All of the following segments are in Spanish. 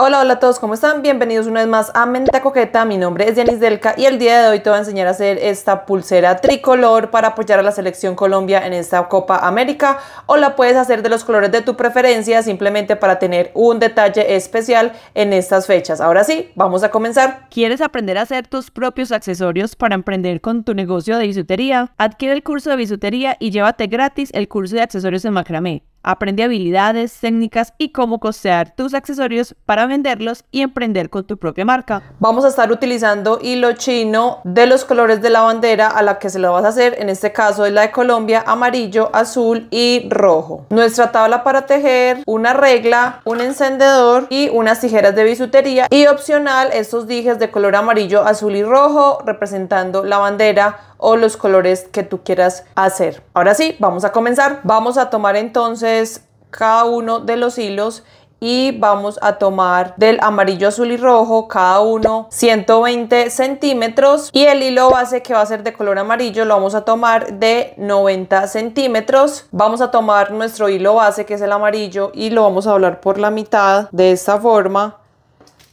Hola, hola a todos, ¿cómo están? Bienvenidos una vez más a Menta Coqueta. Mi nombre es Yanis Delca y el día de hoy te voy a enseñar a hacer esta pulsera tricolor para apoyar a la selección Colombia en esta Copa América o la puedes hacer de los colores de tu preferencia simplemente para tener un detalle especial en estas fechas. Ahora sí, vamos a comenzar. ¿Quieres aprender a hacer tus propios accesorios para emprender con tu negocio de bisutería? Adquiere el curso de bisutería y llévate gratis el curso de accesorios de macramé. Aprende habilidades, técnicas y cómo costear tus accesorios para venderlos y emprender con tu propia marca. Vamos a estar utilizando hilo chino de los colores de la bandera a la que se lo vas a hacer. En este caso es la de Colombia, amarillo, azul y rojo. Nuestra tabla para tejer, una regla, un encendedor y unas tijeras de bisutería. Y opcional estos dijes de color amarillo, azul y rojo representando la bandera o los colores que tú quieras hacer. Ahora sí, vamos a comenzar. Vamos a tomar entonces cada uno de los hilos y vamos a tomar del amarillo, azul y rojo cada uno 120 centímetros y el hilo base que va a ser de color amarillo lo vamos a tomar de 90 centímetros vamos a tomar nuestro hilo base que es el amarillo y lo vamos a doblar por la mitad de esta forma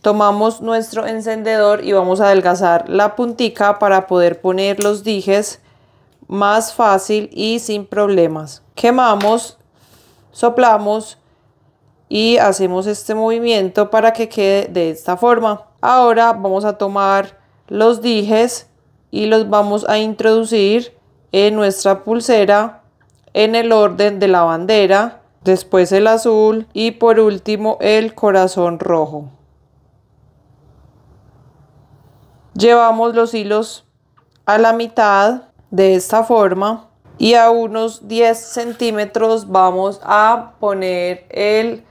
Tomamos nuestro encendedor y vamos a adelgazar la puntica para poder poner los dijes más fácil y sin problemas. Quemamos, soplamos y hacemos este movimiento para que quede de esta forma. Ahora vamos a tomar los dijes y los vamos a introducir en nuestra pulsera en el orden de la bandera, después el azul y por último el corazón rojo. Llevamos los hilos a la mitad de esta forma y a unos 10 centímetros vamos a poner el,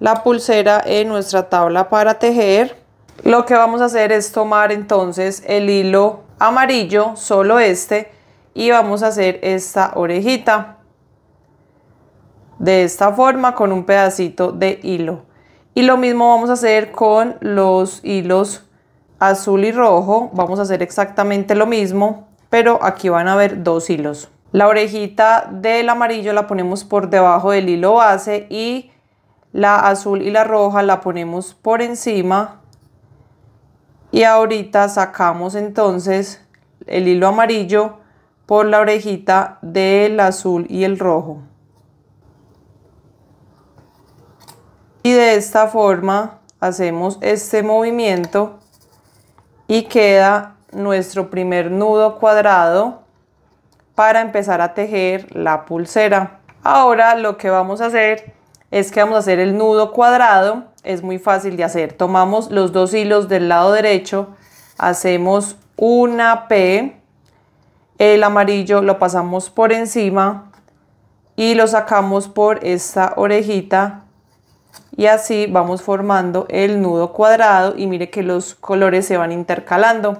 la pulsera en nuestra tabla para tejer. Lo que vamos a hacer es tomar entonces el hilo amarillo, solo este, y vamos a hacer esta orejita de esta forma con un pedacito de hilo. Y lo mismo vamos a hacer con los hilos azul y rojo vamos a hacer exactamente lo mismo, pero aquí van a ver dos hilos. La orejita del amarillo la ponemos por debajo del hilo base y la azul y la roja la ponemos por encima. Y ahorita sacamos entonces el hilo amarillo por la orejita del azul y el rojo. Y de esta forma hacemos este movimiento y queda nuestro primer nudo cuadrado para empezar a tejer la pulsera. Ahora lo que vamos a hacer es que vamos a hacer el nudo cuadrado, es muy fácil de hacer. Tomamos los dos hilos del lado derecho, hacemos una P, el amarillo lo pasamos por encima y lo sacamos por esta orejita y así vamos formando el nudo cuadrado y mire que los colores se van intercalando.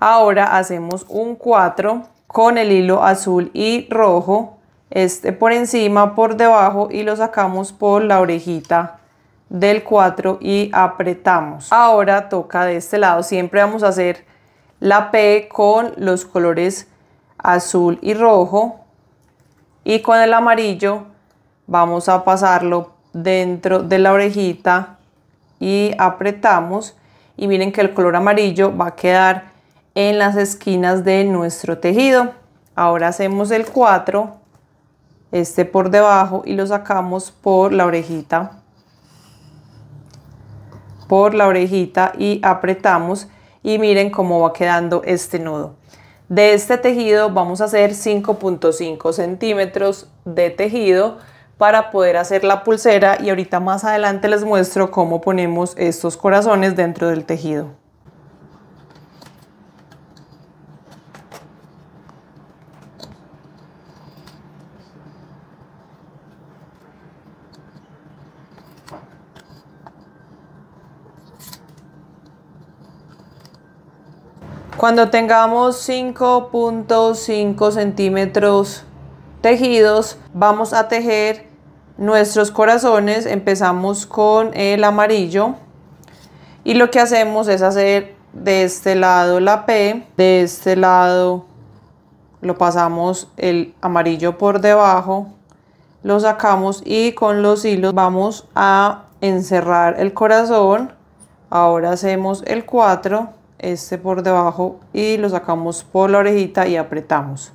Ahora hacemos un 4 con el hilo azul y rojo, este por encima, por debajo y lo sacamos por la orejita del 4 y apretamos. Ahora toca de este lado, siempre vamos a hacer la P con los colores azul y rojo y con el amarillo vamos a pasarlo dentro de la orejita y apretamos y miren que el color amarillo va a quedar en las esquinas de nuestro tejido. Ahora hacemos el 4, este por debajo y lo sacamos por la orejita. Por la orejita y apretamos y miren cómo va quedando este nudo. De este tejido vamos a hacer 5.5 centímetros de tejido para poder hacer la pulsera y ahorita más adelante les muestro cómo ponemos estos corazones dentro del tejido. Cuando tengamos 5.5 centímetros tejidos, vamos a tejer nuestros corazones, empezamos con el amarillo y lo que hacemos es hacer de este lado la P, de este lado lo pasamos el amarillo por debajo, lo sacamos y con los hilos vamos a encerrar el corazón. Ahora hacemos el 4, este por debajo y lo sacamos por la orejita y apretamos.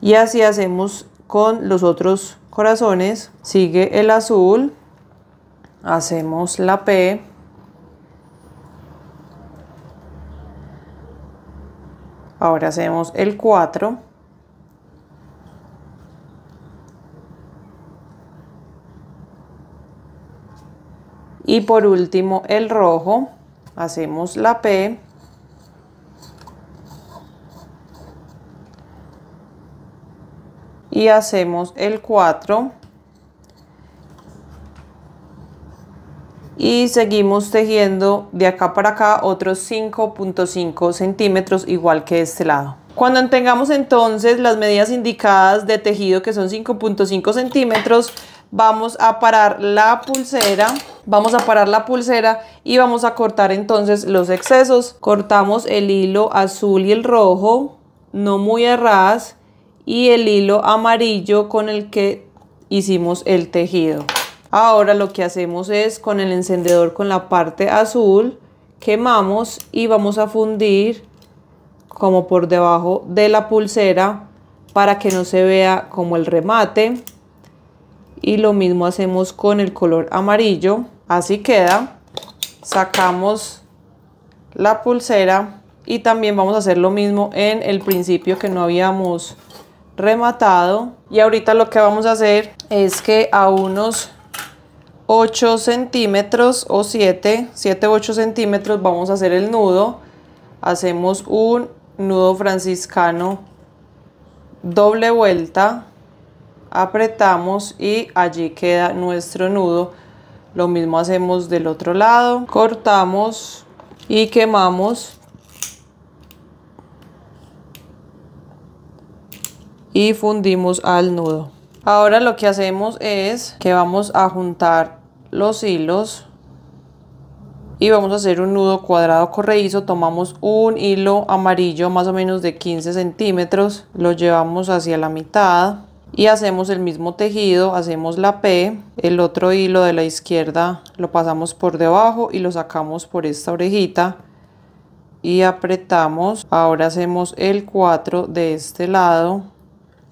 Y así hacemos con los otros corazones. Sigue el azul, hacemos la P. Ahora hacemos el 4. Y por último el rojo, hacemos la P. y hacemos el 4 y seguimos tejiendo de acá para acá otros 5.5 centímetros igual que este lado cuando tengamos entonces las medidas indicadas de tejido que son 5.5 centímetros vamos a parar la pulsera vamos a parar la pulsera y vamos a cortar entonces los excesos cortamos el hilo azul y el rojo no muy erradas y el hilo amarillo con el que hicimos el tejido. Ahora lo que hacemos es con el encendedor con la parte azul quemamos y vamos a fundir como por debajo de la pulsera para que no se vea como el remate y lo mismo hacemos con el color amarillo así queda sacamos la pulsera y también vamos a hacer lo mismo en el principio que no habíamos rematado y ahorita lo que vamos a hacer es que a unos 8 centímetros o 7 7 8 centímetros vamos a hacer el nudo hacemos un nudo franciscano doble vuelta apretamos y allí queda nuestro nudo lo mismo hacemos del otro lado cortamos y quemamos y fundimos al nudo. Ahora lo que hacemos es que vamos a juntar los hilos y vamos a hacer un nudo cuadrado correizo. tomamos un hilo amarillo más o menos de 15 centímetros lo llevamos hacia la mitad y hacemos el mismo tejido hacemos la P el otro hilo de la izquierda lo pasamos por debajo y lo sacamos por esta orejita y apretamos ahora hacemos el 4 de este lado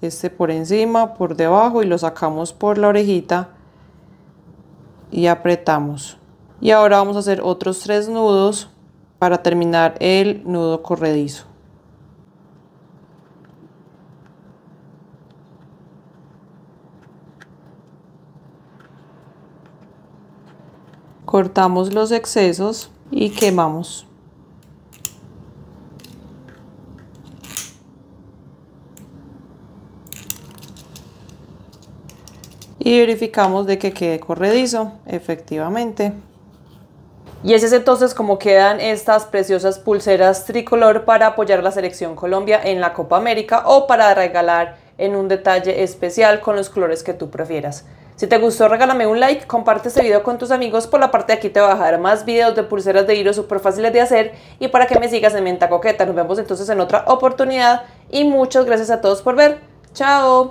este por encima, por debajo y lo sacamos por la orejita y apretamos. Y ahora vamos a hacer otros tres nudos para terminar el nudo corredizo. Cortamos los excesos y quemamos. y verificamos de que quede corredizo, efectivamente. Y ese es entonces como quedan estas preciosas pulseras tricolor para apoyar la selección Colombia en la Copa América o para regalar en un detalle especial con los colores que tú prefieras. Si te gustó regálame un like, comparte este video con tus amigos, por la parte de aquí te voy a dejar más videos de pulseras de hilo súper fáciles de hacer y para que me sigas en Menta Coqueta. Nos vemos entonces en otra oportunidad y muchas gracias a todos por ver. ¡Chao!